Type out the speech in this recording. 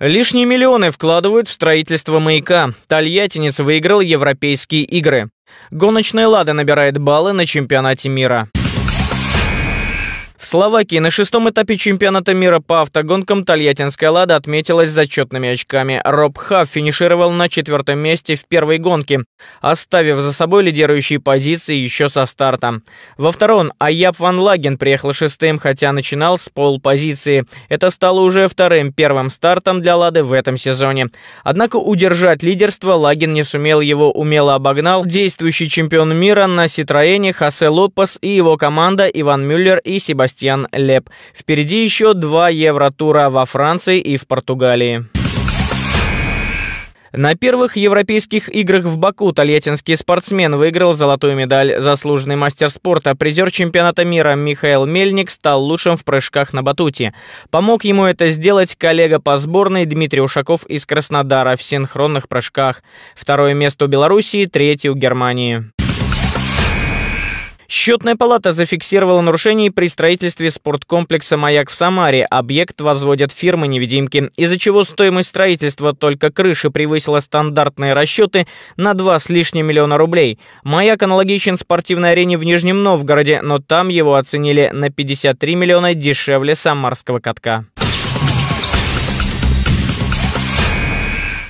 Лишние миллионы вкладывают в строительство маяка. Тольяттинец выиграл европейские игры. Гоночная «Лада» набирает баллы на чемпионате мира. В Словакии на шестом этапе чемпионата мира по автогонкам Тольяттинская «Лада» отметилась зачетными очками. Роб Хафф финишировал на четвертом месте в первой гонке, оставив за собой лидирующие позиции еще со старта. Во втором Аяп Ван Лаген приехал шестым, хотя начинал с полпозиции. Это стало уже вторым первым стартом для «Лады» в этом сезоне. Однако удержать лидерство Лаген не сумел, его умело обогнал действующий чемпион мира на «Ситроене» Хосе Лопес и его команда Иван Мюллер и Себастьян Себастьян Леп. Впереди еще два евротура во Франции и в Португалии. На первых европейских играх в Баку тольяттинский спортсмен выиграл золотую медаль. Заслуженный мастер спорта, призер чемпионата мира Михаил Мельник стал лучшим в прыжках на батуте. Помог ему это сделать коллега по сборной Дмитрий Ушаков из Краснодара в синхронных прыжках. Второе место у Белоруссии, третье у Германии. Счетная палата зафиксировала нарушение при строительстве спорткомплекса «Маяк» в Самаре. Объект возводят фирмы-невидимки, из-за чего стоимость строительства только крыши превысила стандартные расчеты на 2 с лишним миллиона рублей. «Маяк» аналогичен спортивной арене в Нижнем Новгороде, но там его оценили на 53 миллиона дешевле самарского катка.